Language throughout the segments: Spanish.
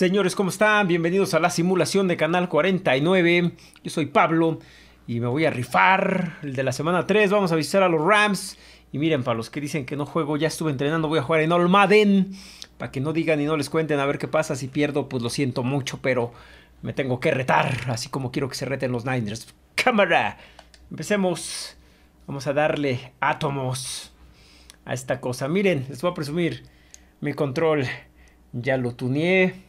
Señores, ¿cómo están? Bienvenidos a la simulación de Canal 49. Yo soy Pablo y me voy a rifar el de la semana 3. Vamos a visitar a los Rams. Y miren, para los que dicen que no juego, ya estuve entrenando, voy a jugar en Olmaden. Para que no digan y no les cuenten a ver qué pasa. Si pierdo, pues lo siento mucho, pero me tengo que retar. Así como quiero que se reten los Niners. ¡Cámara! Empecemos. Vamos a darle átomos a esta cosa. Miren, les voy a presumir mi control. Ya lo tuneé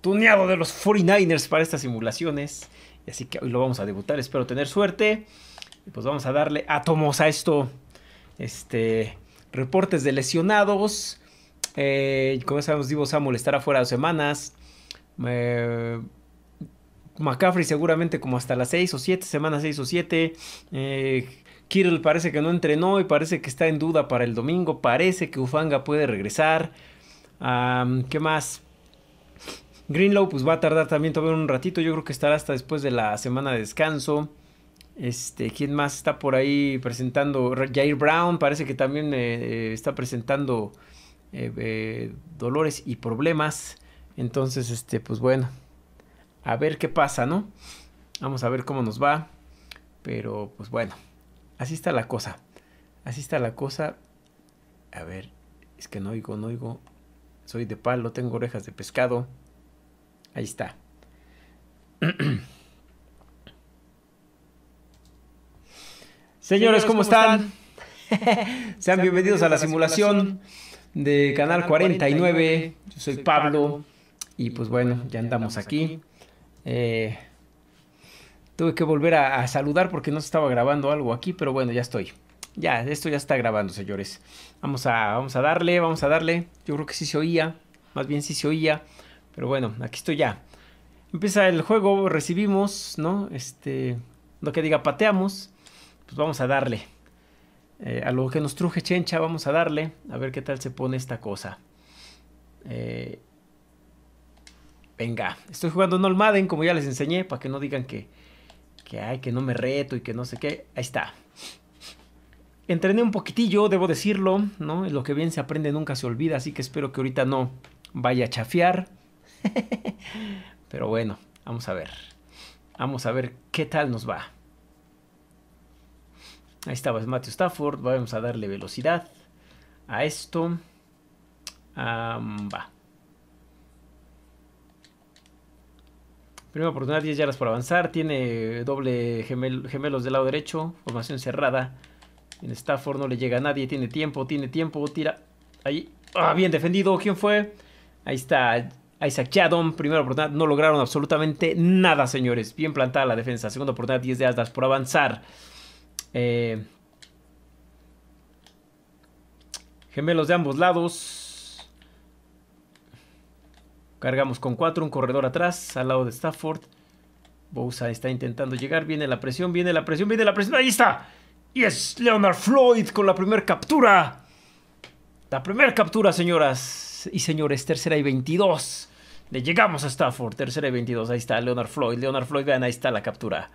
tuneado de los 49ers para estas simulaciones. Así que hoy lo vamos a debutar, espero tener suerte. pues vamos a darle átomos a esto. Este, reportes de lesionados. Eh, como sabemos, Divo Samuel estará fuera de semanas. Eh, McCaffrey seguramente como hasta las 6 o 7, semanas 6 o 7. Eh, Kittle parece que no entrenó y parece que está en duda para el domingo. Parece que Ufanga puede regresar. ¿Qué más? Greenlow pues va a tardar también todavía un ratito, yo creo que estará hasta después de la semana de descanso. Este, ¿quién más está por ahí presentando? Jair Brown parece que también eh, eh, está presentando eh, dolores y problemas. Entonces, este, pues bueno, a ver qué pasa, ¿no? Vamos a ver cómo nos va. Pero, pues bueno, así está la cosa. Así está la cosa. A ver, es que no oigo, no oigo. Soy de palo, tengo orejas de pescado. Ahí está. Señores, ¿cómo están? Sean bienvenidos a la simulación de Canal 49. Yo soy Pablo y pues bueno, ya andamos aquí. Eh, tuve que volver a, saludar porque no se estaba grabando algo aquí, pero bueno, ya estoy. Ya, esto ya está grabando, señores. Vamos a, vamos a darle, vamos a darle. Yo creo que sí se oía, más bien sí se oía. Pero bueno, aquí estoy ya. Empieza el juego, recibimos, ¿no? Este, lo que diga pateamos, pues vamos a darle. Eh, a lo que nos truje Chencha, vamos a darle. A ver qué tal se pone esta cosa. Eh, venga, estoy jugando No Madden, como ya les enseñé, para que no digan que, que, ay, que no me reto y que no sé qué. Ahí está. Entrené un poquitillo, debo decirlo, ¿no? Lo que bien se aprende nunca se olvida, así que espero que ahorita no vaya a chafear. Pero bueno, vamos a ver. Vamos a ver qué tal nos va. Ahí estaba Matthew Stafford. Vamos a darle velocidad a esto. va. Primera oportunidad, 10 yardas por avanzar. Tiene doble gemelos del lado derecho. Formación cerrada. En Stafford no le llega a nadie. Tiene tiempo, tiene tiempo. Tira. Ahí. Ah, bien defendido. ¿Quién fue? Ahí está Isaac Yadon. Primera oportunidad, no lograron absolutamente nada, señores. Bien plantada la defensa. Segunda oportunidad, 10 de Asdas por avanzar. Eh, gemelos de ambos lados. Cargamos con 4, un corredor atrás, al lado de Stafford. Bousa está intentando llegar, viene la presión, viene la presión, viene la presión. ¡Ahí está! Y es Leonard Floyd con la primera captura. La primera captura, señoras y señores, tercera y 22. Le llegamos a Stafford, tercera y 22. Ahí está Leonard Floyd. Leonard Floyd, vean, ahí está la captura.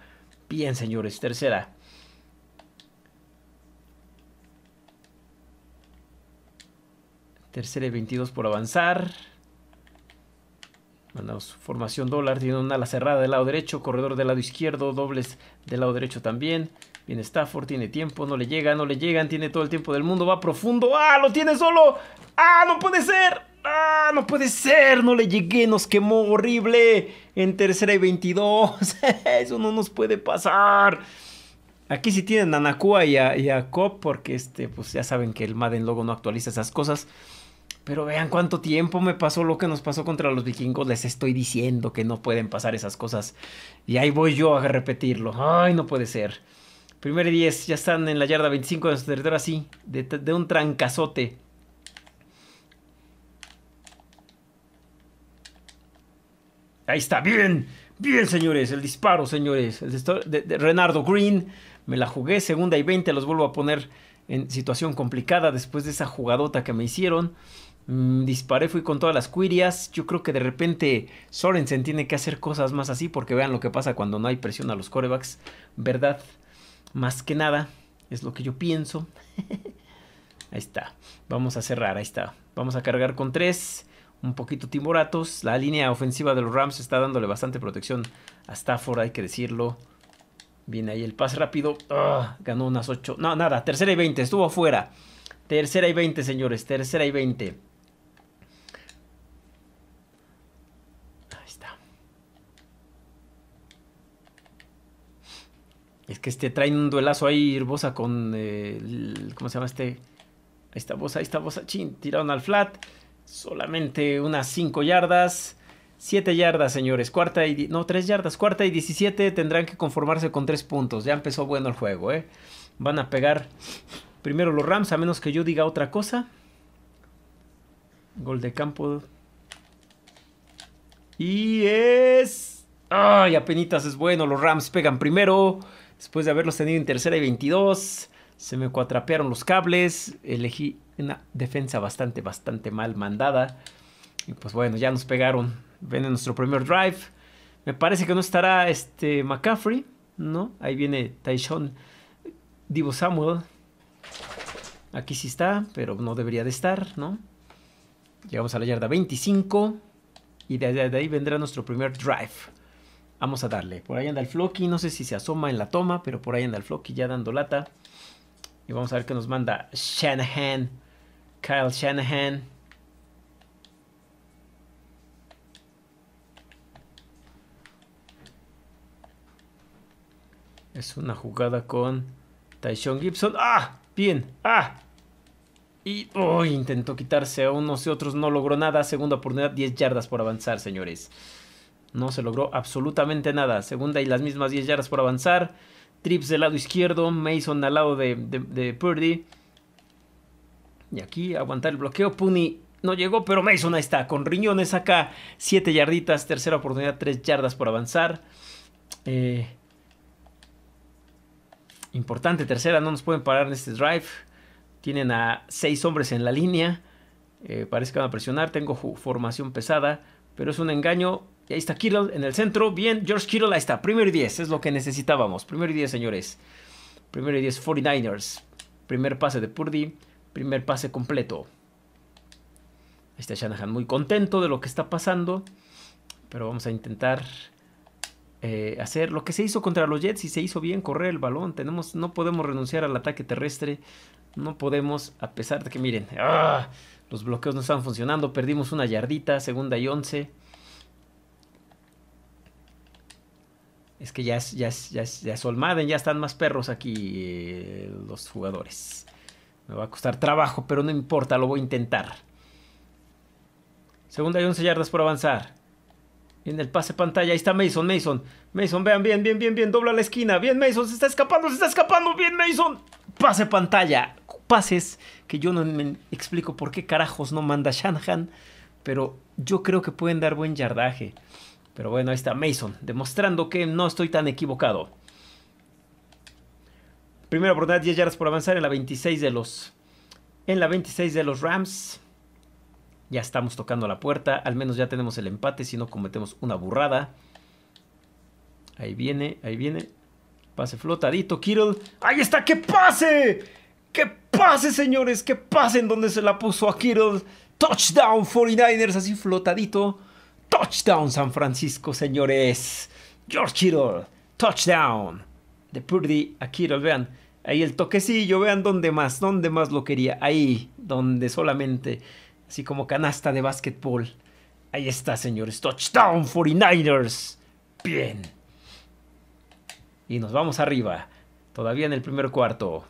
Bien, señores, tercera. Tercera y 22 por avanzar. Mandamos formación dólar. Tiene una ala cerrada del lado derecho, corredor del lado izquierdo, dobles del lado derecho también. Bien, Stafford, tiene tiempo, no le llega, no le llegan, tiene todo el tiempo del mundo, va profundo. ¡Ah, lo tiene solo! ¡Ah, no puede ser! ¡Ah, no puede ser! No le llegué, nos quemó horrible. En tercera y 22. Eso no nos puede pasar. Aquí sí tienen a Nakua y a, y porque este, pues ya saben que el Madden logo no actualiza esas cosas. Pero vean cuánto tiempo me pasó lo que nos pasó contra los vikingos. Les estoy diciendo que no pueden pasar esas cosas. Y ahí voy yo a repetirlo. Ay, no puede ser. Primer 10, ya están en la yarda 25 de su así, de, un trancazote. Ahí está, bien, bien señores, el disparo señores, el de, Renardo Green, me la jugué, segunda y 20, los vuelvo a poner en situación complicada después de esa jugadota que me hicieron. Mm, disparé, fui con todas las cuirias. Yo creo que de repente Sorensen tiene que hacer cosas más así porque vean lo que pasa cuando no hay presión a los corebacks, ¿verdad? Más que nada, es lo que yo pienso. ahí está. Vamos a cerrar, ahí está. Vamos a cargar con tres. Un poquito timoratos. La línea ofensiva de los Rams está dándole bastante protección a Stafford, hay que decirlo. Viene ahí el pase rápido. Ah, ganó unas ocho. No, nada. Tercera y veinte, Estuvo afuera. Tercera y veinte, señores. Tercera y veinte, Es que este traen un duelazo ahí, Irbosa, con. Eh, ¿Cómo se llama este? Ahí está Bosa, ahí está Bosa. Chin, tiraron al flat. Solamente unas 5 yardas. 7 yardas, señores. Cuarta y. No, 3 yardas. Cuarta y 17 tendrán que conformarse con 3 puntos. Ya empezó bueno el juego, ¿eh? Van a pegar primero los Rams, a menos que yo diga otra cosa. Gol de campo. Y es. ¡Ay, apenitas es bueno! Los Rams pegan primero. Después de haberlos tenido en tercera y 22, se me cuatrapearon los cables. Elegí una defensa bastante, bastante mal mandada. Y pues bueno, ya nos pegaron. Viene nuestro primer drive. Me parece que no estará este McCaffrey, ¿no? Ahí viene Tyshon Divo Samuel. Aquí sí está, pero no debería de estar, ¿no? Llegamos a la yarda 25. Y de ahí vendrá nuestro primer drive. Vamos a darle. Por ahí anda el Floki. No sé si se asoma en la toma, pero por ahí anda el Floki ya dando lata. Y vamos a ver qué nos manda Shanahan. Kyle Shanahan. Es una jugada con Tyson Gibson. ¡Ah! Bien. ¡Ah! Y oh, intentó quitarse a unos y otros. No logró nada. Segunda oportunidad. 10 yardas por avanzar, señores. No se logró absolutamente nada. Segunda y las mismas 10 yardas por avanzar. Trips del lado izquierdo. Mason al lado de, Purdy. Y aquí aguantar el bloqueo. Puni no llegó, pero Mason ahí está. Con riñones acá. 7 yarditas. Tercera oportunidad. 3 yardas por avanzar. Eh, importante tercera. No nos pueden parar en este drive. Tienen a 6 hombres en la línea. Eh, parece que van a presionar. Tengo formación pesada. Pero es un engaño. Y ahí está Kittle en el centro. Bien, George Kittle, ahí está. Primero y 10, es lo que necesitábamos. Primero y 10, señores. Primero y 10, 49ers. Primer pase de Purdy. Primer pase completo. Ahí está Shanahan muy contento de lo que está pasando. Pero vamos a intentar eh, hacer lo que se hizo contra los Jets y se hizo bien correr el balón. Tenemos, no podemos renunciar al ataque terrestre. No podemos, a pesar de que miren, ah, los bloqueos no están funcionando. Perdimos una yardita, segunda y once. Es que ya es, ya ya ya están más perros aquí eh, los jugadores. Me va a costar trabajo, pero no importa, lo voy a intentar. Segunda y 11 yardas por avanzar. Bien el pase pantalla, ahí está Mason, Mason. Mason, vean, bien, bien, bien, bien, dobla la esquina. Bien, Mason, se está escapando, se está escapando, bien, Mason. Pase pantalla. Pases que yo no me explico por qué carajos no manda Shanahan, pero yo creo que pueden dar buen yardaje. Pero bueno, ahí está Mason, demostrando que no estoy tan equivocado. Primera oportunidad, 10 yardas por avanzar en la 26 de los. En la 26 de los Rams. Ya estamos tocando la puerta. Al menos ya tenemos el empate. Si no cometemos una burrada. Ahí viene, ahí viene. Pase flotadito. Kittle. ¡Ahí está! ¡Que pase! ¡Que pase, señores! ¡Que pase en donde se la puso a Kittle! Touchdown 49ers, así flotadito. Touchdown San Francisco, señores. George Kittle, touchdown. De Purdy a Kittle, vean. Ahí el toquecillo, vean dónde más, dónde más lo quería. Ahí, donde solamente, así como canasta de básquetbol. Ahí está, señores. Touchdown 49ers. Bien. Y nos vamos arriba. Todavía en el primer cuarto.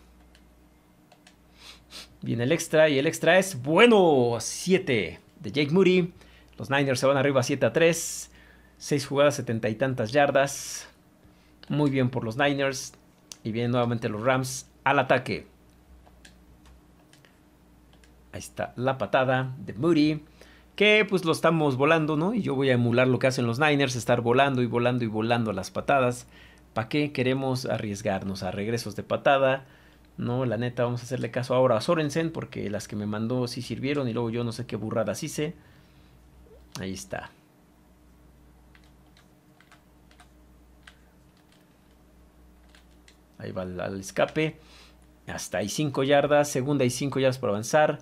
Viene el extra y el extra es bueno. 7 de Jake Moody. Los Niners se van arriba 7 a 3. 6 jugadas, 70 y tantas yardas. Muy bien por los Niners. Y vienen nuevamente los Rams al ataque. Ahí está la patada de Moody. Que pues lo estamos volando, ¿no? Y yo voy a emular lo que hacen los Niners, estar volando y volando y volando las patadas. ¿Para qué queremos arriesgarnos a regresos de patada? No, la neta, vamos a hacerle caso ahora a Sorensen porque las que me mandó sí sirvieron y luego yo no sé qué burradas hice. Ahí está. Ahí va al escape. Hasta ahí 5 yardas. Segunda y 5 yardas por avanzar.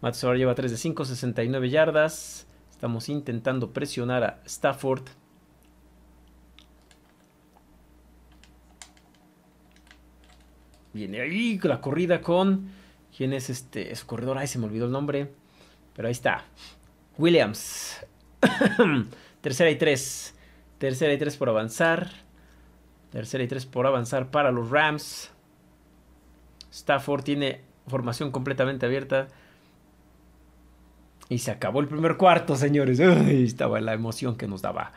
Matos lleva 3 de 5, 69 yardas. Estamos intentando presionar a Stafford. Viene ahí la corrida con... ¿Quién es este? Es corredor. Ay, se me olvidó el nombre. Pero ahí está. Williams. Tercera y tres. Tercera y tres por avanzar. Tercera y tres por avanzar para los Rams. Stafford tiene formación completamente abierta. Y se acabó el primer cuarto, señores. estaba la emoción que nos daba.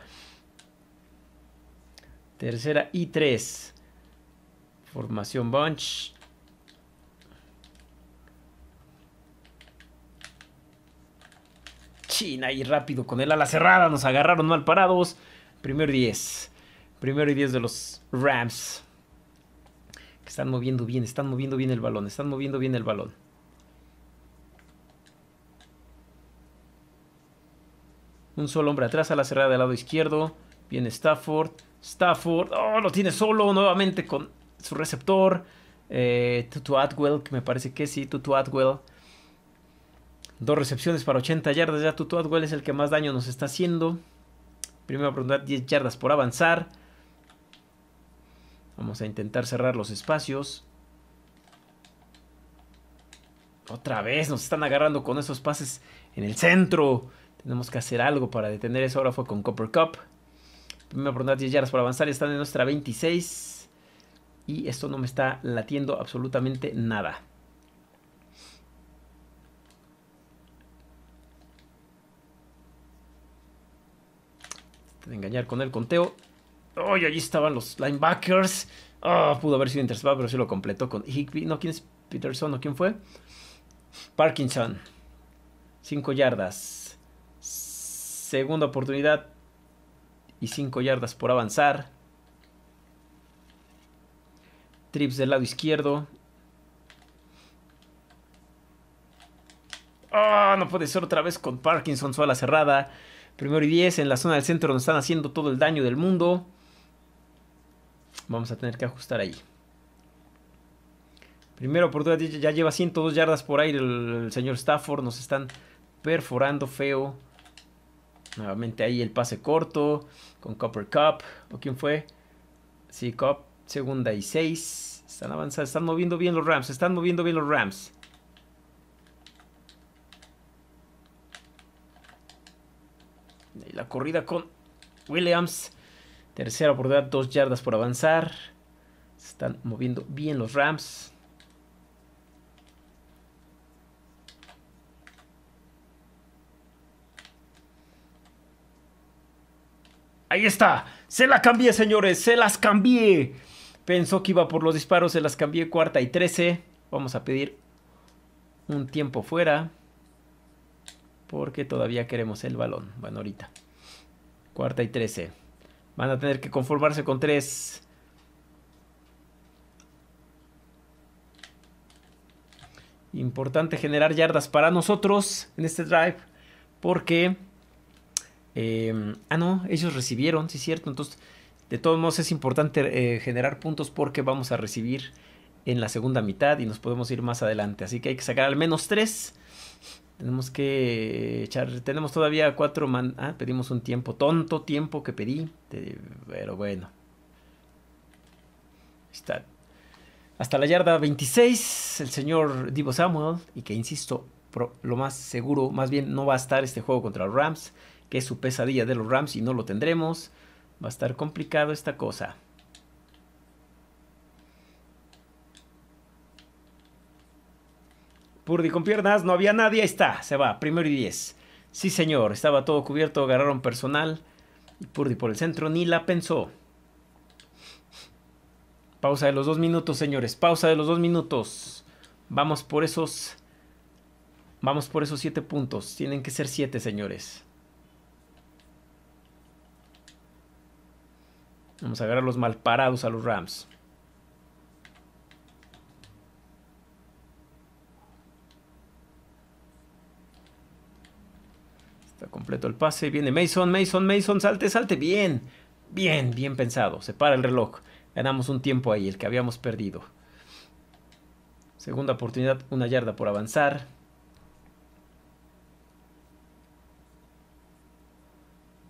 Tercera y tres. Formación bunch. China y rápido con el ala cerrada. Nos agarraron mal parados. Primero y 10. Primero y 10 de los Rams. Que están moviendo bien, están moviendo bien el balón, están moviendo bien el balón. Un solo hombre atrás a la cerrada del lado izquierdo. Viene Stafford. Stafford. Oh, lo tiene solo nuevamente con su receptor. Eh, Tutu Atwell, que me parece que sí, Tutu Atwell. Dos recepciones para 80 yardas. Ya Tutu Atwell es el que más daño nos está haciendo. Primera oportunidad, 10 yardas por avanzar. Vamos a intentar cerrar los espacios. Otra vez nos están agarrando con esos pases en el centro. Tenemos que hacer algo para detener eso. Ahora fue con Copper Cup. Primera oportunidad, 10 yardas por avanzar. Están en nuestra 26. Y esto no me está latiendo absolutamente nada. engañar con el conteo. ¡Oh! allí estaban los linebackers. Oh, pudo haber sido interceptado, pero si lo completó con Higby. No, ¿quién es Peterson o quién fue? Parkinson. cinco yardas. Segunda oportunidad. Y cinco yardas por avanzar. Trips del lado izquierdo. Ah, no puede ser otra vez con Parkinson, su ala cerrada. Primero y 10 en la zona del centro donde están haciendo todo el daño del mundo. Vamos a tener que ajustar ahí. Primera oportunidad, ya lleva 102 yardas por aire el, el señor Stafford. Nos están perforando feo. Nuevamente ahí el pase corto con Copper Cup. ¿O quién fue? Sí, Cup, segunda y seis. Están avanzando, están moviendo bien los Rams, están moviendo bien los Rams. La corrida con Williams. Tercera oportunidad, dos yardas por avanzar. Se están moviendo bien los Rams. Ahí está. Se la cambié, señores. Se las cambié. Pensó que iba por los disparos. Se las cambié. Cuarta y trece. Vamos a pedir un tiempo fuera porque todavía queremos el balón. Bueno, ahorita. Cuarta y trece. Van a tener que conformarse con tres. Importante generar yardas para nosotros en este drive. Porque... Em, ah, no, ellos recibieron, sí es cierto. Entonces, de todos modos es importante eh, generar puntos porque vamos a recibir en la segunda mitad y nos podemos ir más adelante. Así que hay que sacar al menos tres tenemos que echar, tenemos todavía cuatro man... Ah, pedimos un tiempo, tonto tiempo que pedí, pero bueno. Está. Hasta la yarda 26, el señor Divo Samuel, y que insisto, lo más seguro, más bien no va a estar este juego contra los Rams, que es su pesadilla de los Rams y no lo tendremos. Va a estar complicado esta cosa. Purdy con piernas, no había nadie, ahí está, se va, primero y diez. Sí, señor, estaba todo cubierto, agarraron personal. Y Purdy por el centro ni la pensó. Pausa de los dos minutos, señores. Pausa de los dos minutos. Vamos por esos. Vamos por esos siete puntos. Tienen que ser siete, señores. Vamos a agarrar los malparados a los Rams. completo el pase. Viene Mason, Mason, Mason, salte, salte. Bien, bien, bien pensado. Se para el reloj. Ganamos un tiempo ahí, el que habíamos perdido. Segunda oportunidad, una yarda por avanzar.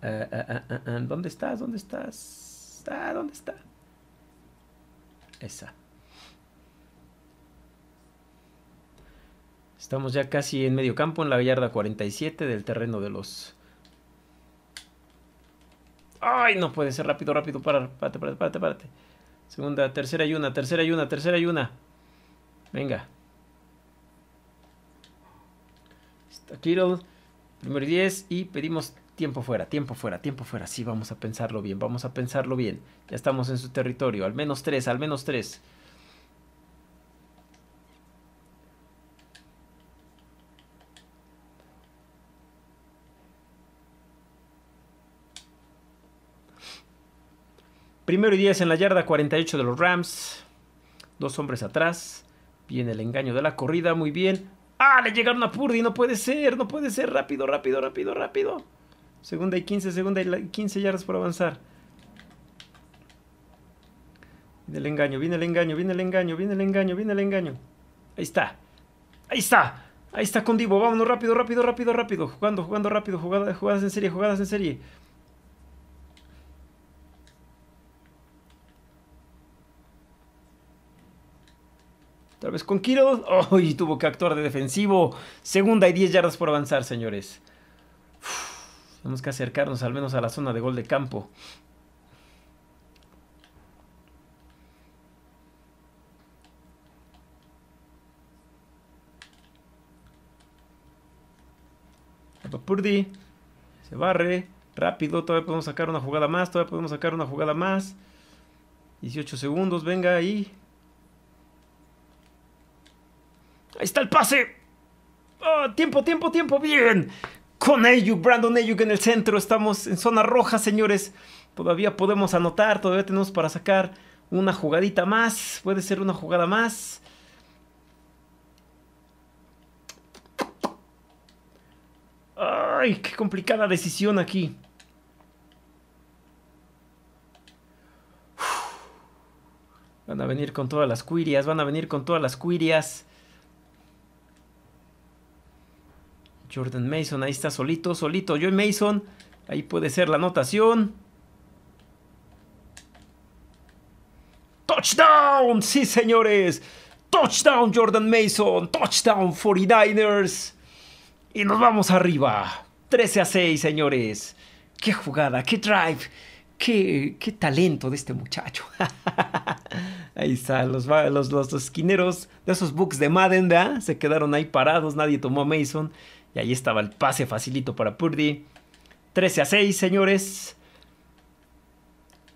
Ah, ah, ah, ¿Dónde estás? ¿Dónde estás? ¿Dónde está? Esa. Estamos ya casi en medio campo, en la yarda 47 del terreno de los... ¡Ay, no puede ser! Rápido, rápido, parate, párate, párate, párate, Segunda, tercera y una, tercera y una, tercera y una. Venga. Está Kittle. Primero 10 y pedimos tiempo fuera, tiempo fuera, tiempo fuera. Sí, vamos a pensarlo bien, vamos a pensarlo bien. Ya estamos en su territorio. Al menos tres, al menos tres. Primero y 10 en la yarda 48 de los Rams. Dos hombres atrás. Viene el engaño de la corrida, muy bien. ¡Ah! Le llegaron a Purdy, no puede ser, no puede ser. Rápido, rápido, rápido, rápido. Segunda y 15, segunda y 15 yardas por avanzar. Viene el engaño, viene el engaño, viene el engaño, viene el engaño, viene el engaño. Ahí está. Ahí está. Ahí está con Divo. Vámonos rápido, rápido, rápido, rápido. Jugando, jugando rápido. Jugadas, jugadas en serie, jugadas en serie. Tal vez con Kiro. Uy, tuvo que actuar de defensivo. Segunda y 10 yardas por avanzar, señores. tenemos que acercarnos al menos a la zona de gol de campo. Purdy se barre rápido. Todavía podemos sacar una jugada más. Todavía podemos sacar una jugada más. 18 segundos, venga ahí. Ahí está el pase. Ah, tiempo, tiempo, tiempo. Bien. Con Ayuk, Brandon Ayuk en el centro. Estamos en zona roja, señores. Todavía podemos anotar. Todavía tenemos para sacar una jugadita más. Puede ser una jugada más. Ay, qué complicada decisión aquí. Van a venir con todas las cuirias, van a venir con todas las cuirias. Jordan Mason, ahí está solito, solito. Joy Mason, ahí puede ser la anotación. ¡Touchdown! Sí, señores. ¡Touchdown, Jordan Mason! ¡Touchdown, 49ers! Y nos vamos arriba. 13 a 6, señores. ¡Qué jugada! ¡Qué drive! ¡Qué, talento de este muchacho! ahí está, los, los, los, esquineros de esos books de Madden, ¿verdad? Se quedaron ahí parados, nadie tomó a Mason. Y ahí estaba el pase facilito para Purdy. 13 a 6, señores.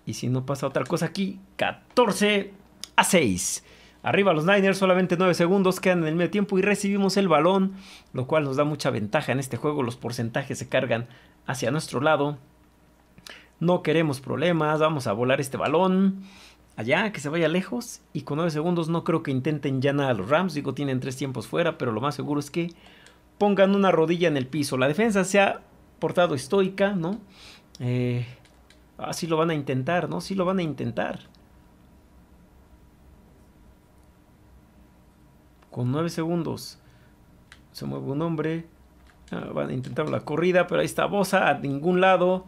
Y si no pasa otra cosa aquí, 14 a 6. Arriba los Niners, solamente 9 segundos quedan en el medio tiempo y recibimos el balón, lo cual nos da mucha ventaja en este juego. Los porcentajes se cargan hacia nuestro lado. No queremos problemas, vamos a volar este balón allá, que se vaya lejos. Y con 9 segundos no creo que intenten ya nada los Rams. Digo, tienen tres tiempos fuera, pero lo más seguro es que pongan una rodilla en el piso. La defensa se ha portado estoica, ¿no? Eh, así ah, lo van a intentar, ¿no? Sí lo van a intentar. Con nueve segundos se mueve un hombre. Ah, van a intentar la corrida, pero ahí está Bosa a ningún lado.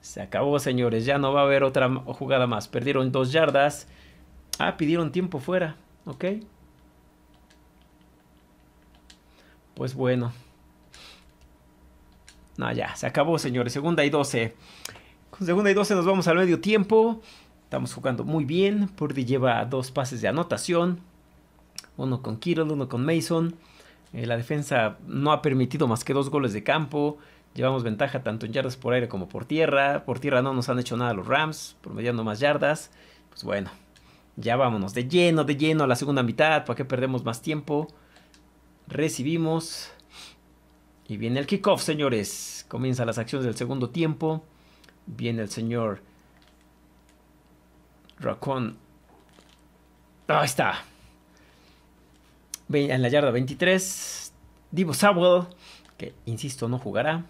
Se acabó, señores. Ya no va a haber otra jugada más. Perdieron dos yardas. Ah, pidieron tiempo fuera. Ok. Pues bueno. No, ya, se acabó, señores. Segunda y 12. Con segunda y 12 nos vamos al medio tiempo. Estamos jugando muy bien. Purdy lleva dos pases de anotación. Uno con Kirill, uno con Mason. Eh, la defensa no ha permitido más que dos goles de campo. Llevamos ventaja tanto en yardas por aire como por tierra. Por tierra no nos han hecho nada los Rams, promediando más yardas. Pues bueno, ya vámonos de lleno, de lleno a la segunda mitad. ¿Para qué perdemos más tiempo? recibimos. Y viene el kickoff, señores. comienza las acciones del segundo tiempo. Viene el señor Racon. Ahí está. En la yarda 23. Divo Sowell. que insisto, no jugará.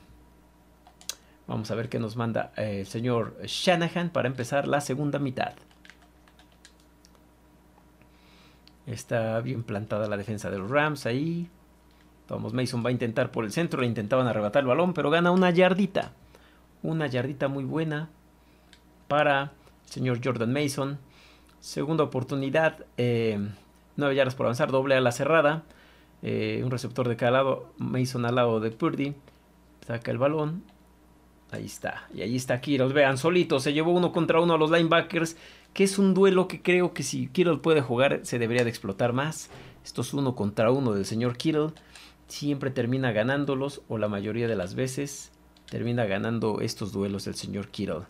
Vamos a ver qué nos manda eh, el señor Shanahan para empezar la segunda mitad. Está bien plantada la defensa de los Rams ahí. Vamos, Mason va a intentar por el centro. Le intentaban arrebatar el balón, pero gana una yardita. Una yardita muy buena para el señor Jordan Mason. Segunda oportunidad. Eh, nueve yardas por avanzar. Doble a la cerrada. Eh, un receptor de cada lado. Mason al lado de Purdy. Saca el balón. Ahí está. Y ahí está los Vean, solito. Se llevó uno contra uno a los linebackers que es un duelo que creo que si Kittle puede jugar se debería de explotar más. Esto es uno contra uno del señor Kittle siempre termina ganándolos o la mayoría de las veces termina ganando estos duelos el señor Kittle.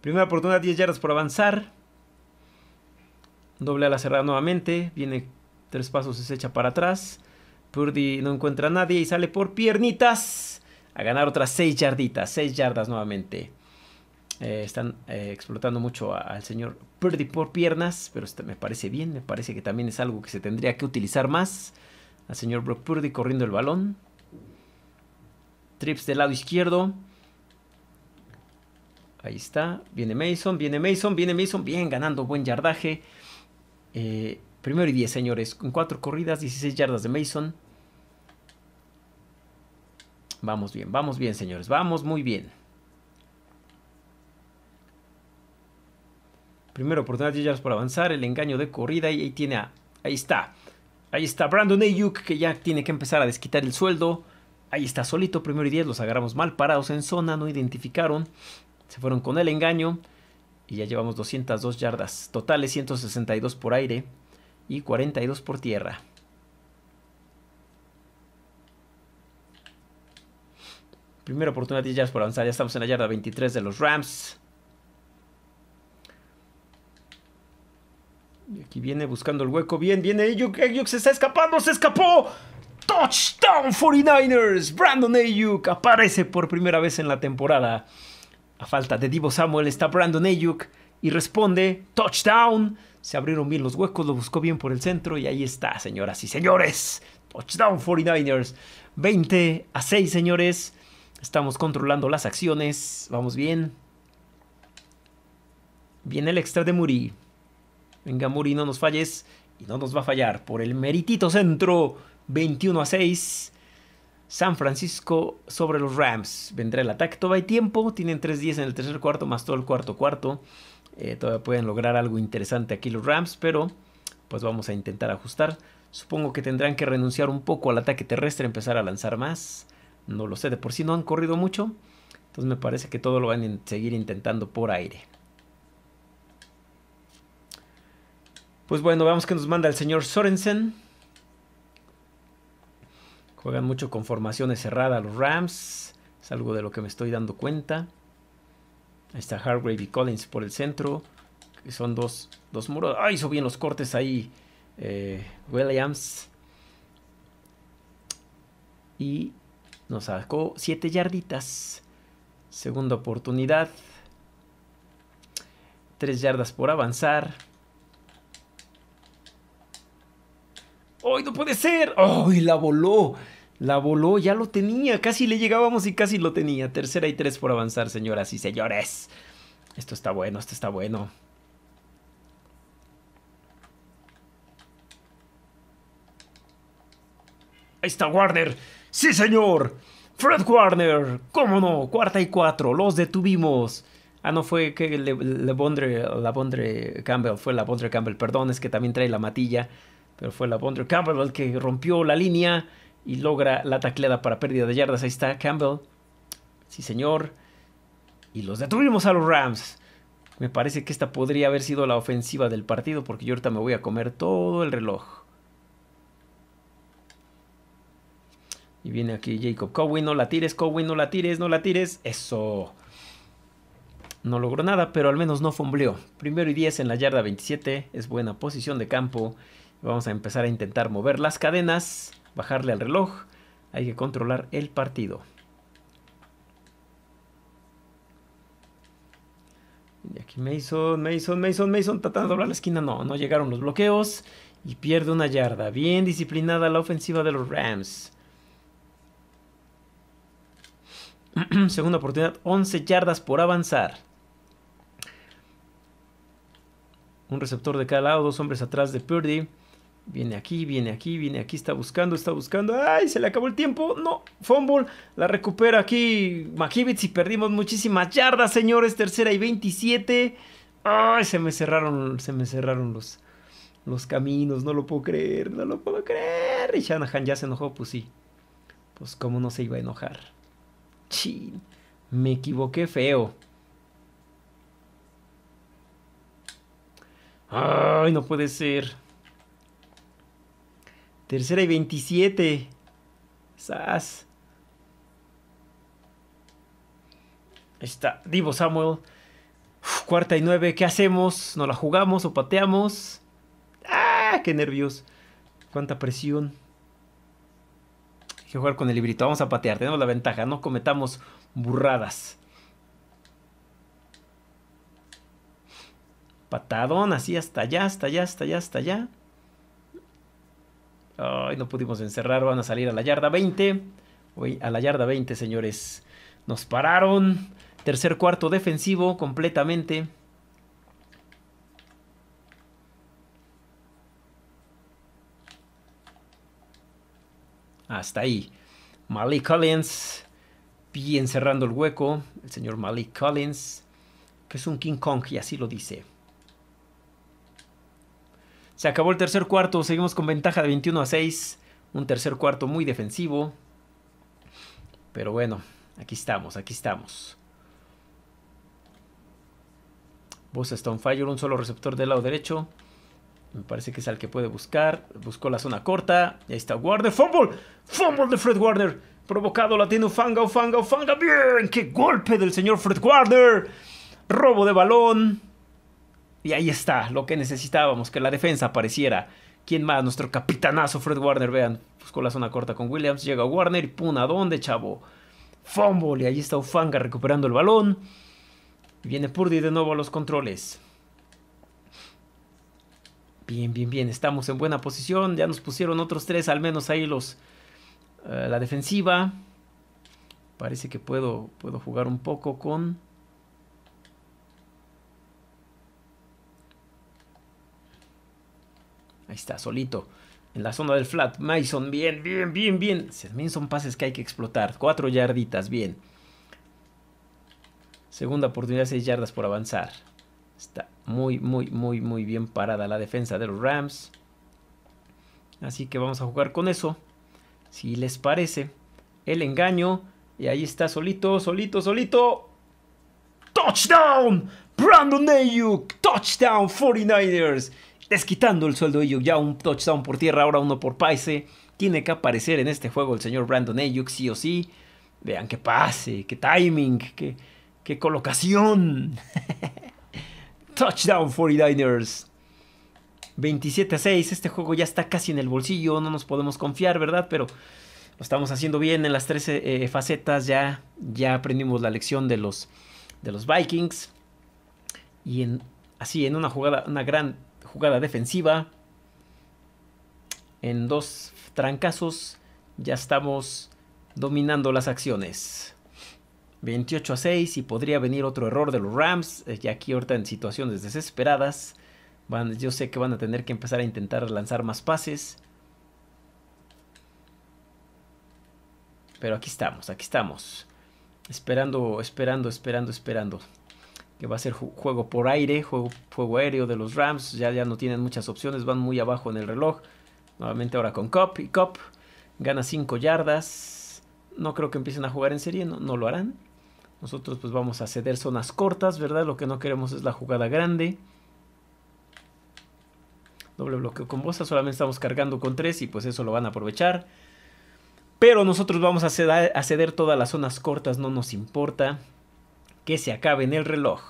Primera oportunidad, 10 yardas por avanzar. Doble a la cerrada nuevamente. Viene tres pasos se echa para atrás. Purdy no encuentra a nadie y sale por piernitas. A ganar otras 6 yarditas. 6 yardas nuevamente. Eh, están eh, explotando mucho al señor Purdy por piernas, pero este me parece bien, me parece que también es algo que se tendría que utilizar más. Al señor Brock Purdy corriendo el balón. Trips del lado izquierdo. Ahí está. Viene Mason, viene Mason, viene Mason. Bien, ganando buen yardaje. Eh, primero y 10, señores. Con cuatro corridas, 16 yardas de Mason. Vamos bien, vamos bien, señores. Vamos muy bien. Primera oportunidad de yardas por avanzar, el engaño de corrida y ahí tiene Ahí está. Ahí está Brandon Ayuk que ya tiene que empezar a desquitar el sueldo. Ahí está solito, primero y diez, los agarramos mal parados en zona, no identificaron. Se fueron con el engaño y ya llevamos 202 yardas totales, 162 por aire y 42 por tierra. Primera oportunidad 10 yardas por avanzar, ya estamos en la yarda 23 de los Rams. Y aquí viene buscando el hueco. Bien, viene Ayuk. Ayuk se está escapando. ¡Se escapó! Touchdown 49ers. Brandon Ayuk aparece por primera vez en la temporada. A falta de Divo Samuel está Brandon Ayuk y responde. Touchdown. Se abrieron bien los huecos, lo buscó bien por el centro y ahí está, señoras y señores. Touchdown 49ers. 20 a 6, señores. Estamos controlando las acciones. Vamos bien. Viene el extra de Muri. Venga, Muri, no nos falles. Y no nos va a fallar por el meritito centro. 21 a 6. San Francisco sobre los Rams. Vendrá el ataque. Todavía hay tiempo. Tienen 3 días en el tercer cuarto, más todo el cuarto cuarto. Eh, todavía pueden lograr algo interesante aquí los Rams, pero pues vamos a intentar ajustar. Supongo que tendrán que renunciar un poco al ataque terrestre, empezar a lanzar más. No lo sé, de por sí no han corrido mucho. Entonces me parece que todo lo van a seguir intentando por aire. Pues bueno, veamos que nos manda el señor Sorensen. Juegan mucho con formaciones cerradas los Rams. Es algo de lo que me estoy dando cuenta. Ahí está Hargrave y Collins por el centro. Que son dos, dos muros. ¡Ah! Hizo bien los cortes ahí. Eh, Williams. Y nos sacó siete yarditas. Segunda oportunidad. Tres yardas por avanzar. ¡Ay, no puede ser! ¡Ay, la voló! La voló, ya lo tenía, casi le llegábamos y casi lo tenía. Tercera y tres por avanzar, señoras y señores. Esto está bueno, esto está bueno. Ahí está Warner. Sí, señor. Fred Warner. ¿Cómo no? Cuarta y cuatro. Los detuvimos. Ah, no, fue que le, Bondre, la Bondre Campbell. Fue la Bondre Campbell. Perdón, es que también trae la matilla pero fue la Bondre Campbell el que rompió la línea y logra la tacleada para pérdida de yardas. Ahí está Campbell. Sí, señor. Y los detuvimos a los Rams. Me parece que esta podría haber sido la ofensiva del partido porque yo ahorita me voy a comer todo el reloj. Y viene aquí Jacob Cowin. no la tires, Cowin. no la tires, no la tires. Eso. No logró nada, pero al menos no fumbleó. Primero y 10 en la yarda 27. Es buena posición de campo. Vamos a empezar a intentar mover las cadenas, bajarle al reloj. Hay que controlar el partido. Y aquí Mason, Mason, Mason, Mason, tratando de doblar la esquina. No, no llegaron los bloqueos. Y pierde una yarda. Bien disciplinada la ofensiva de los Rams. Segunda oportunidad, 11 yardas por avanzar. Un receptor de cada lado, dos hombres atrás de Purdy. Viene aquí, viene aquí, viene aquí, está buscando, está buscando. ¡Ay! Se le acabó el tiempo. No, fumble. La recupera aquí Makibitz y perdimos muchísimas yardas, señores. Tercera y 27. ¡Ay! Se me cerraron, se me cerraron los, los caminos. No lo puedo creer, no lo puedo creer. Y Shanahan ya se enojó, pues sí. Pues cómo no se iba a enojar. Chin. Me equivoqué feo. ¡Ay! No puede ser. Tercera y 27. Sas. Está Divo Samuel. cuarta y nueve. ¿Qué hacemos? ¿No la jugamos o pateamos? ¡Ah! ¡Qué nervios! ¡Cuánta presión! Hay que jugar con el librito. Vamos a patear. Tenemos la ventaja. No cometamos burradas. Patadón, así hasta allá, hasta allá, hasta allá, hasta allá no pudimos encerrar, van a salir a la yarda 20. a la yarda 20, señores. Nos pararon. Tercer cuarto defensivo completamente. Hasta ahí. Malik Collins. Bien cerrando el hueco. El señor Malik Collins. Que es un King Kong y así lo dice. Se acabó el tercer cuarto, seguimos con ventaja de 21 a 6. Un tercer cuarto muy defensivo. Pero bueno, aquí estamos, aquí estamos. vos Stonefire, un solo receptor del lado derecho. Me parece que es al que puede buscar. Buscó la zona corta. ahí está Warner. ¡Fumble! ¡Fumble de Fred Warner! Provocado latino. Fanga, fanga, fanga. ¡Bien! ¡Qué golpe del señor Fred Warner! Robo de balón. Y ahí está, lo que necesitábamos, que la defensa apareciera. ¿Quién más? Nuestro capitanazo Fred Warner, vean, buscó pues, la zona corta con Williams, llega Warner y ¿A ¿dónde, chavo? Fumble, y ahí está Ufanga recuperando el balón. viene Purdy de nuevo a los controles. Bien, bien, bien, estamos en buena posición, ya nos pusieron otros tres, al menos ahí los... Eh, la defensiva, parece que puedo, puedo jugar un poco con Ahí está, solito. En la zona del flat, Mason, bien, bien, bien, bien. También son pases que hay que explotar. Cuatro yarditas, bien. Segunda oportunidad, seis yardas por avanzar. Está muy, muy, muy, muy bien parada la defensa de los Rams. Así que vamos a jugar con eso. Si les parece. El engaño. Y ahí está solito, solito, solito. ¡Touchdown! Brandon Ayuk. ¡Touchdown 49ers! desquitando el sueldo Ayuk. Ya un touchdown por tierra, ahora uno por Paise. Tiene que aparecer en este juego el señor Brandon Ayuk, sí o sí. Vean qué pase, qué timing, qué, qué colocación. Touchdown 49ers. 27 a 6. Este juego ya está casi en el bolsillo. No nos podemos confiar, ¿verdad? Pero lo estamos haciendo bien en las 13 eh, facetas. Ya, ya aprendimos la lección de los, de los Vikings. Y en, así, en una jugada, una gran jugada defensiva. En dos trancazos ya estamos dominando las acciones. 28 a 6 y podría venir otro error de los Rams, eh, ya aquí ahorita en situaciones desesperadas. yo sé que van a tener que empezar a intentar lanzar más pases. Pero aquí estamos, aquí estamos. Esperando, esperando, esperando, esperando que va a ser juego por aire, juego, aéreo de los Rams, ya, ya no tienen muchas opciones, van muy abajo en el reloj. Nuevamente ahora con Cop y Cop gana 5 yardas. No creo que empiecen a jugar en serie, no, lo harán. Nosotros pues vamos a ceder zonas cortas, ¿verdad? Lo que no queremos es la jugada grande. Doble bloqueo con Bosa, solamente estamos cargando con 3 y pues eso lo van a aprovechar. Pero nosotros vamos a ceder todas las zonas cortas, no nos importa que se acabe en el reloj.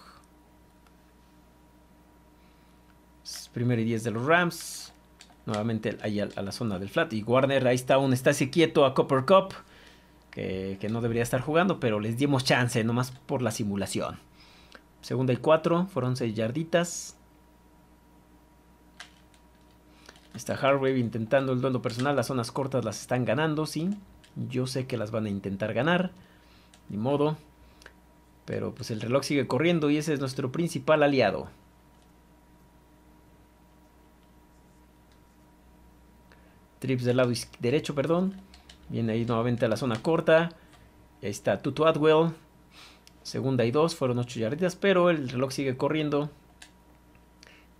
Primero y 10 de los Rams. Nuevamente ahí a, la zona del flat. Y Warner ahí está un así quieto a Copper Cup. Que, que no debería estar jugando, pero les dimos chance, nomás por la simulación. Segunda y 4, fueron 6 yarditas. Está Harvey intentando el duelo personal. Las zonas cortas las están ganando, sí. Yo sé que las van a intentar ganar. Ni modo. Pero pues el reloj sigue corriendo y ese es nuestro principal aliado. Trips del lado derecho, perdón. Viene ahí nuevamente a la zona corta. Ahí está Tutu Adwell. Segunda y dos, fueron ocho yarditas, pero el reloj sigue corriendo.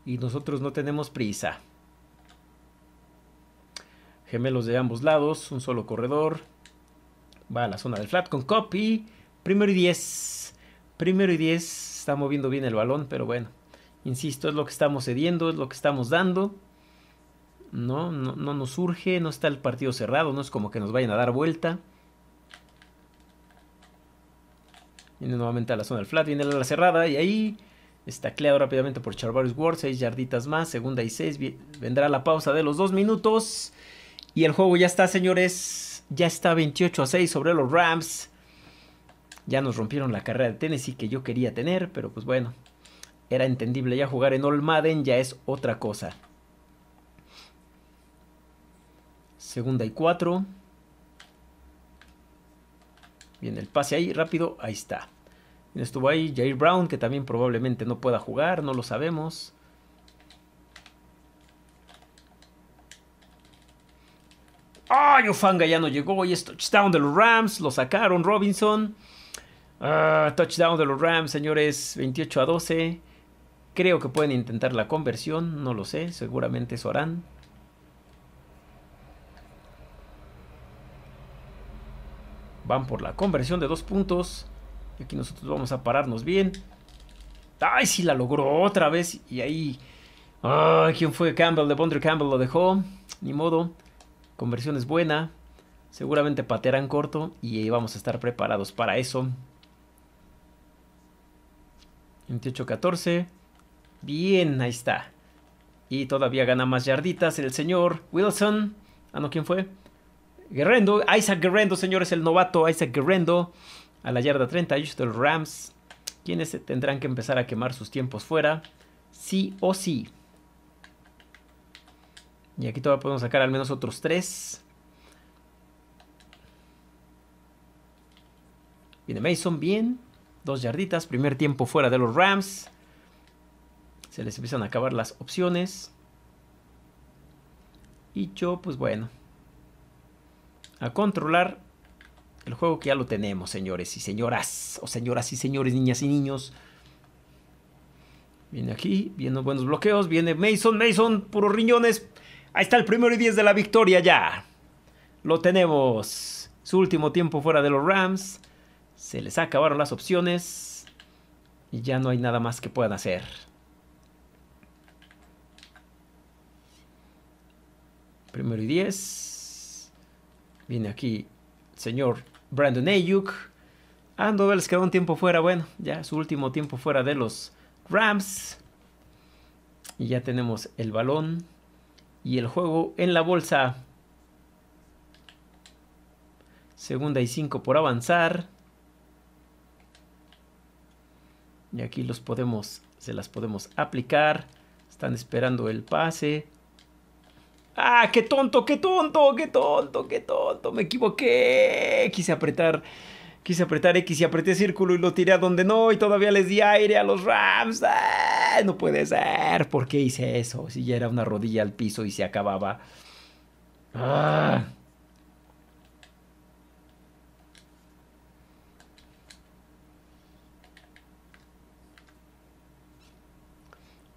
Y nosotros no tenemos prisa. Gemelos de ambos lados, un solo corredor. Va a la zona del flat con copy. Primero y diez. Primero y 10, está moviendo bien el balón, pero bueno, insisto, es lo que estamos cediendo, es lo que estamos dando. No, no, nos surge, no está el partido cerrado, no es como que nos vayan a dar vuelta. Viene nuevamente a la zona del flat, viene a la cerrada y ahí está cleado rápidamente por Charvarius Ward, 6 yarditas más, segunda y seis, Vendrá la pausa de los dos minutos y el juego ya está, señores. Ya está 28 a 6 sobre los Rams. Ya nos rompieron la carrera de Tennessee que yo quería tener, pero pues bueno, era entendible. Ya jugar en All Madden ya es otra cosa. Segunda y cuatro. Bien, el pase ahí, rápido, ahí está. estuvo ahí Jair Brown, que también probablemente no pueda jugar, no lo sabemos. ¡Ay, ya no llegó! Y es touchdown de los Rams, lo sacaron Robinson. Ah, touchdown de los Rams, señores, 28 a 12. Creo que pueden intentar la conversión, no lo sé, seguramente eso harán. Van por la conversión de dos puntos. Y aquí nosotros vamos a pararnos bien. ¡Ay, sí la logró otra vez! Y ahí... ¡Ay, quién fue Campbell! De Bondre Campbell lo dejó. Ni modo. Conversión es buena. Seguramente patearán corto y vamos a estar preparados para eso. 28-14. Bien, ahí está. Y todavía gana más yarditas el señor Wilson. Ah, no, ¿quién fue? Guerrendo. Isaac Guerrendo, señores, el novato Isaac Guerrendo. A la yarda está el Rams. Quienes tendrán que empezar a quemar sus tiempos fuera. Sí o sí. Y aquí todavía podemos sacar al menos otros tres. Viene Mason, bien. Dos yarditas. Primer tiempo fuera de los Rams. Se les empiezan a acabar las opciones. Y yo, pues bueno. A controlar el juego que ya lo tenemos, señores y señoras. O señoras y señores, niñas y niños. Viene aquí, vienen buenos bloqueos. Viene Mason, Mason, puros riñones. Ahí está el primero y diez de la victoria ya. Lo tenemos. Su último tiempo fuera de los Rams. Se les acabaron las opciones. Y ya no hay nada más que puedan hacer. Primero y 10. Viene aquí el señor Brandon Ayuk. Andover les quedó un tiempo fuera. Bueno, ya su último tiempo fuera de los Rams. Y ya tenemos el balón y el juego en la bolsa. Segunda y 5 por avanzar. Y aquí los podemos, se las podemos aplicar. Están esperando el pase. ¡Ah, qué tonto, qué tonto, qué tonto, qué tonto! Me equivoqué. Quise apretar, quise apretar X y apreté círculo y lo tiré a donde no. Y todavía les di aire a los Rams. ¡Ah! no puede ser. ¿Por qué hice eso? Si ya era una rodilla al piso y se acababa. ¡Ah!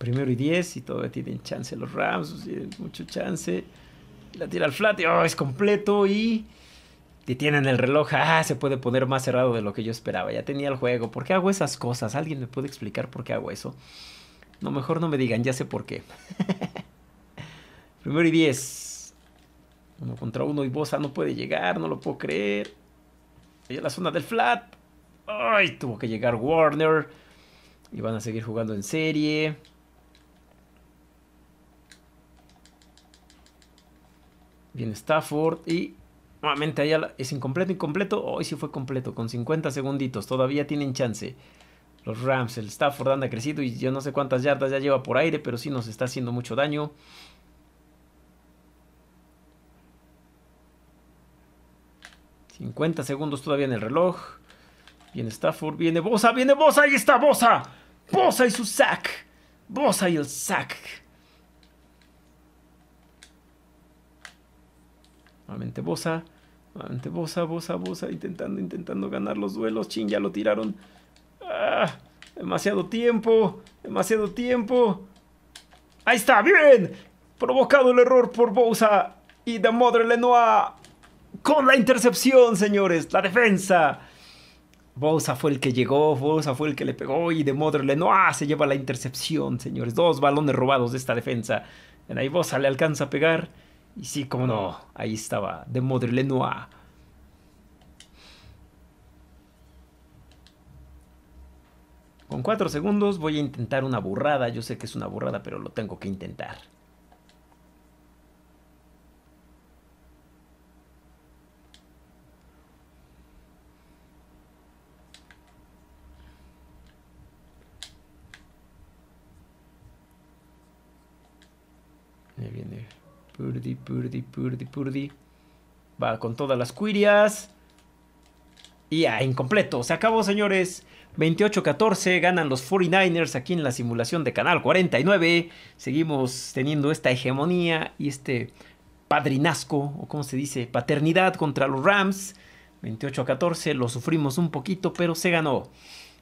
primero y 10 y todavía tienen chance los Rams, tienen mucho chance. la tira al flat y oh, es completo y tienen el reloj. Ah, se puede poner más cerrado de lo que yo esperaba. Ya tenía el juego. ¿Por qué hago esas cosas? ¿Alguien me puede explicar por qué hago eso? No, mejor no me digan, ya sé por qué. primero y 10. Uno contra uno y Bosa no puede llegar, no lo puedo creer. Ahí la zona del flat. Ay, tuvo que llegar Warner. Y van a seguir jugando en serie. Viene Stafford y nuevamente allá es incompleto, incompleto. Hoy sí fue completo, con 50 segunditos. Todavía tienen chance. Los Rams, el Stafford anda crecido y yo no sé cuántas yardas ya lleva por aire, pero sí nos está haciendo mucho daño. ...50 segundos todavía en el reloj... ...viene Stafford, viene Bosa, viene Bosa... ...ahí está Bosa... ...Bosa y su sack... ...Bosa y el sack... Nuevamente Bosa. Nuevamente Bosa, Bosa, Bosa. Intentando, intentando ganar los duelos. Chin, ya lo tiraron. Ah, demasiado tiempo. Demasiado tiempo. Ahí está, bien. Provocado el error por Bosa. Y The Mother Lenoir. Con la intercepción, señores. La defensa. Bosa fue el que llegó, Bosa fue el que le pegó y de Mother Lenoir se lleva la intercepción, señores. Dos balones robados de esta defensa. En ahí Bosa le alcanza a pegar y sí, cómo no, ahí estaba, de Modre Lenoir. Con cuatro segundos voy a intentar una burrada. Yo sé que es una burrada, pero lo tengo que intentar. Purdy, Purdy, Purdy, Purdy. Va con todas las quirias. Y a incompleto. Se acabó, señores. 28-14 ganan los 49ers aquí en la simulación de Canal 49. Seguimos teniendo esta hegemonía y este padrinasco, o como se dice, paternidad contra los Rams. 28 14, lo sufrimos un poquito, pero se ganó.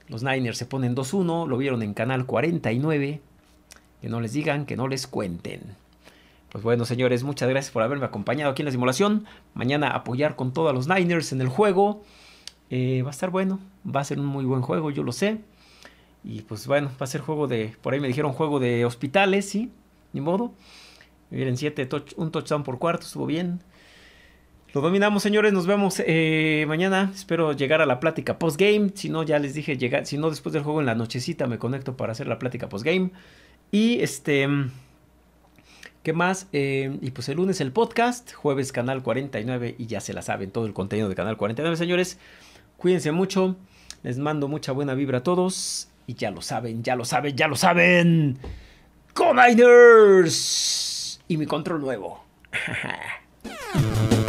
Los Niners se ponen 2-1, lo vieron en Canal 49. Que no les digan, que no les cuenten. Pues bueno, señores, muchas gracias por haberme acompañado aquí en la simulación. Mañana apoyar con todos los Niners en el juego. Eh, va a estar bueno, va a ser un muy buen juego, yo lo sé. Y pues bueno, va a ser juego de, por ahí me dijeron juego de hospitales, sí, ni modo. Miren, siete un touchdown por cuarto, estuvo bien. Lo dominamos, señores. Nos vemos eh, mañana. Espero llegar a la plática postgame. Si no, ya les dije, llegar, si no, después del juego en la nochecita me conecto para hacer la plática postgame. Y este. ¿Qué más? Eh, y pues el lunes el podcast, jueves Canal 49 y ya se la saben todo el contenido de Canal 49, señores. Cuídense mucho, les mando mucha buena vibra a todos y ya lo saben, ya lo saben, ya lo saben. Coniners Y mi control nuevo.